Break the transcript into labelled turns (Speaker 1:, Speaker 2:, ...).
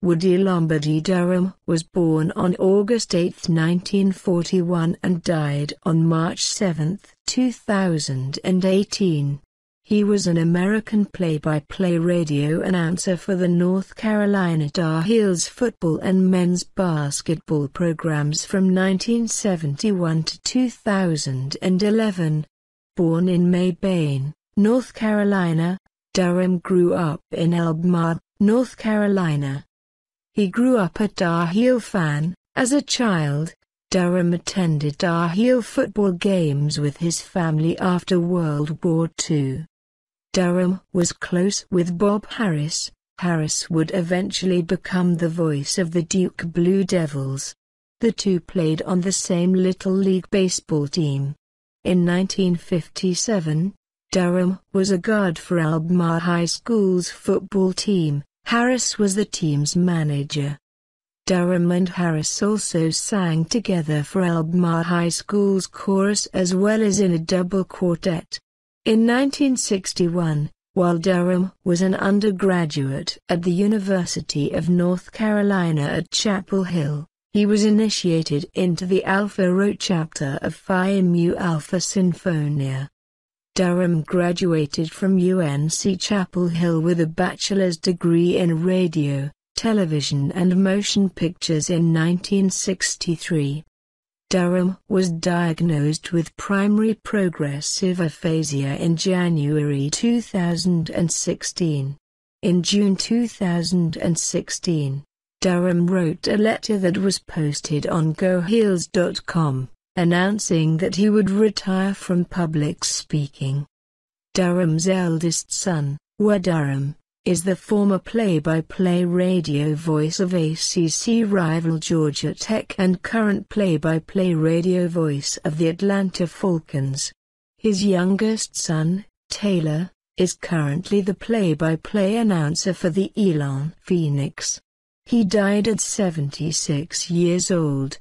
Speaker 1: Woody Lombardy Durham was born on August 8, 1941 and died on March 7, 2018. He was an American play-by-play radio announcer for the North Carolina Tar Heels football and men's basketball programs from 1971 to 2011. Born in Maybain, North Carolina, Durham grew up in Elmar, North Carolina. He grew up a Dahil fan. As a child, Durham attended Dahil football games with his family after World War II. Durham was close with Bob Harris. Harris would eventually become the voice of the Duke Blue Devils. The two played on the same Little League baseball team. In 1957, Durham was a guard for Albemarle High School's football team, Harris was the team's manager. Durham and Harris also sang together for Albemarle High School's chorus as well as in a double quartet. In 1961, while Durham was an undergraduate at the University of North Carolina at Chapel Hill, he was initiated into the Alpha Rho chapter of Phi Mu Alpha Sinfonia. Durham graduated from UNC Chapel Hill with a bachelor's degree in radio, television and motion pictures in 1963. Durham was diagnosed with primary progressive aphasia in January 2016. In June 2016, Durham wrote a letter that was posted on GoHeels.com announcing that he would retire from public speaking. Durham's eldest son, Wa Durham, is the former play-by-play radio voice of ACC rival Georgia Tech and current play-by-play radio voice of the Atlanta Falcons. His youngest son, Taylor, is currently the play by -play announcer for the Elon Phoenix. He died at 76 years old,